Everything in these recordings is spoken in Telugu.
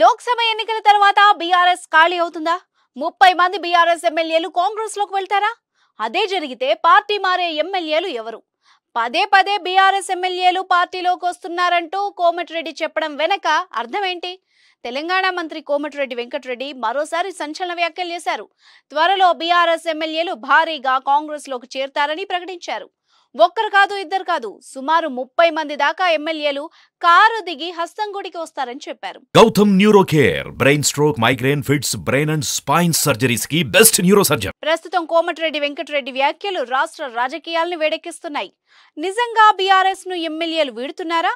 లోక్సభ ఎన్నికల తర్వాత బీఆర్ఎస్ ఖాళీ అవుతుందా ముప్పై మంది బీఆర్ఎస్ ఎమ్మెల్యేలు కాంగ్రెస్ లోకి వెళ్తారా అదే జరిగితే పార్టీ మారే ఎమ్మెల్యేలు ఎవరు పదే పదే బీఆర్ఎస్ ఎమ్మెల్యేలు పార్టీలోకి వస్తున్నారంటూ కోమటిరెడ్డి చెప్పడం వెనక అర్థమేంటి తెలంగాణ మంత్రి కోమటిరెడ్డి వెంకటరెడ్డి మరోసారి సంచలన వ్యాఖ్యలు చేశారు త్వరలో బీఆర్ఎస్ ఎమ్మెల్యేలు భారీగా కాంగ్రెస్లోకి చేరతారని ప్రకటించారు ఒక్కరు కాదు ఇద్దరు కాదు సుమారు ముప్పై మంది దాకా ఎమ్మెల్యేలు కారు దిగి హస్తంగుడికి వస్తారని చెప్పారు Gautham neuro care brain stroke migraine fits brain and spine surgeries కి బెస్ట్ న్యూరో సర్జన్ ప్రస్తుతం కోమటిరెడ్డి వెంకటరెడ్డి వ్యాఖ్యలు రాష్ట్ర రాజకీయాలను వేడెక్కిస్తున్నాయి నిజంగా బీఆర్ఎస్ ను ఎమ్మెల్యేలు వీడుతున్నారా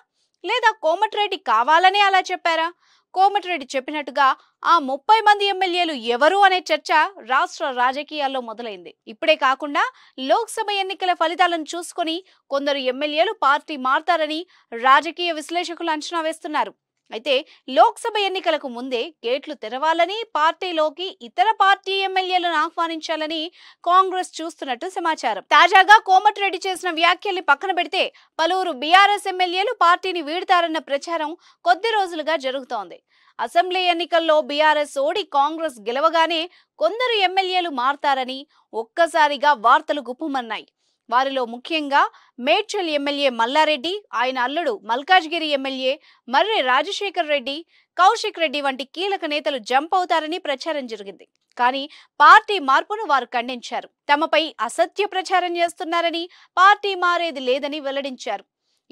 లేదా కోమటిరెడ్డి కావాలనే అలా చెప్పారా కోమటిరెడ్డి చెప్పినట్టుగా ఆ ముప్పై మంది ఎమ్మెల్యేలు ఎవరు అనే చర్చ రాష్ట్ర రాజకీయాల్లో మొదలైంది ఇప్పుడే కాకుండా లోక్సభ ఎన్నికల ఫలితాలను చూసుకొని కొందరు ఎమ్మెల్యేలు పార్టీ మారతారని రాజకీయ విశ్లేషకులు అంచనా వేస్తున్నారు అయితే లోక్సభ ఎన్నికలకు ముందే గేట్లు తెరవాలని పార్టీలోకి ఇతర పార్టీ ఎమ్మెల్యేలను ఆహ్వానించాలని కాంగ్రెస్ చూస్తున్నట్టు సమాచారం తాజాగా కోమటిరెడ్డి చేసిన వ్యాఖ్యల్ని పక్కన పెడితే పలువురు బీఆర్ఎస్ ఎమ్మెల్యేలు పార్టీని వీడతారన్న ప్రచారం కొద్ది రోజులుగా జరుగుతోంది అసెంబ్లీ ఎన్నికల్లో బీఆర్ఎస్ ఓడి కాంగ్రెస్ గెలవగానే కొందరు ఎమ్మెల్యేలు మారతారని ఒక్కసారిగా వార్తలు గుప్పమన్నాయి వారిలో ముఖ్యంగా మేడ్చల్ ఎమ్మెల్యే మల్లారెడ్డి ఆయన అల్లుడు మల్కాజ్గిరి ఎమ్మెల్యే మర్రి రాజశేఖర్ రెడ్డి కౌశిక్ రెడ్డి వంటి కీలక నేతలు జంప్ అవుతారని ప్రచారం జరిగింది కానీ పార్టీ మార్పును వారు ఖండించారు తమపై అసత్య ప్రచారం చేస్తున్నారని పార్టీ మారేది లేదని వెల్లడించారు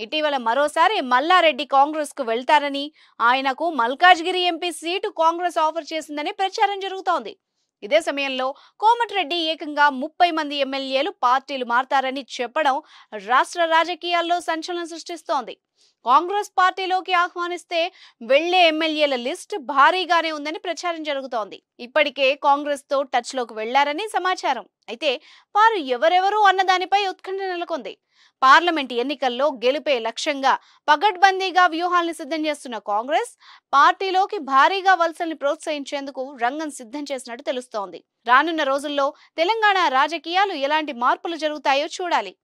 ఇటీవల మరోసారి మల్లారెడ్డి కాంగ్రెస్కు వెళ్తారని ఆయనకు Malkajgiri MP seat Congress offer చేసిందని ప్రచారం జరుగుతోంది ఇదే సమయంలో కోమటిరెడ్డి ఏకంగా ముప్పై మంది ఎమ్మెల్యేలు పార్టీలు మారతారని చెప్పడం రాష్ట్ర రాజకీయాల్లో సంచలనం సృష్టిస్తోంది కాంగ్రెస్ పార్టీలోకి ఆహ్వానిస్తే వెళ్లే ఎమ్మెల్యేల లిస్ట్ భారీగానే ఉందని ప్రచారం జరుగుతోంది ఇప్పటికే కాంగ్రెస్ తో టచ్ లోకి వెళ్లారని సమాచారం అయితే వారు ఎవరెవరు అన్న దానిపై ఉత్కంఠ నెలకొంది పార్లమెంట్ ఎన్నికల్లో గెలిపే లక్ష్యంగా పగడ్బందీగా వ్యూహాలను సిద్ధం చేస్తున్న కాంగ్రెస్ పార్టీలోకి భారీగా వలసల్ని ప్రోత్సహించేందుకు రంగం సిద్ధం చేసినట్టు తెలుస్తోంది రానున్న రోజుల్లో తెలంగాణ రాజకీయాలు ఎలాంటి మార్పులు జరుగుతాయో చూడాలి